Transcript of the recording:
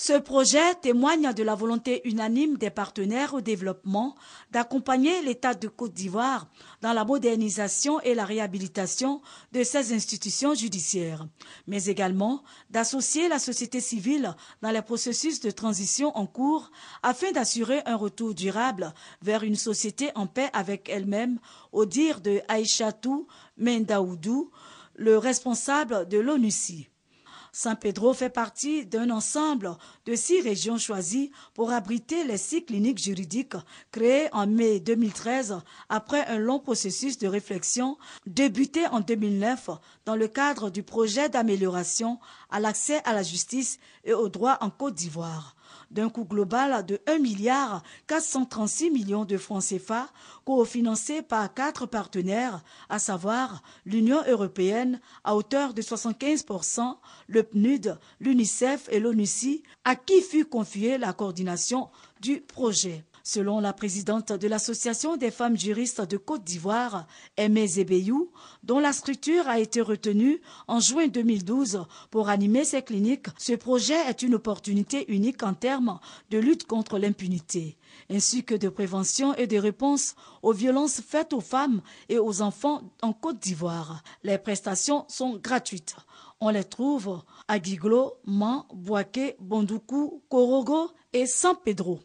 Ce projet témoigne de la volonté unanime des partenaires au développement d'accompagner l'État de Côte d'Ivoire dans la modernisation et la réhabilitation de ses institutions judiciaires, mais également d'associer la société civile dans les processus de transition en cours afin d'assurer un retour durable vers une société en paix avec elle-même, au dire de Aïchatou Mendaoudou, le responsable de l'ONUCI saint Pedro fait partie d'un ensemble de six régions choisies pour abriter les six cliniques juridiques créées en mai 2013 après un long processus de réflexion débuté en 2009 dans le cadre du projet d'amélioration à l'accès à la justice et aux droits en Côte d'Ivoire d'un coût global de 1 milliard 436 millions de francs CFA, cofinancé par quatre partenaires, à savoir l'Union européenne à hauteur de 75%, le PNUD, l'UNICEF et l'ONUCI, à qui fut confiée la coordination du projet. Selon la présidente de l'Association des femmes juristes de Côte d'Ivoire, Aimé Zébeyou, dont la structure a été retenue en juin 2012 pour animer ses cliniques, ce projet est une opportunité unique en termes de lutte contre l'impunité, ainsi que de prévention et de réponse aux violences faites aux femmes et aux enfants en Côte d'Ivoire. Les prestations sont gratuites. On les trouve à Guiglo, Mans, Boaké, Bondoukou, Korogo et San Pedro.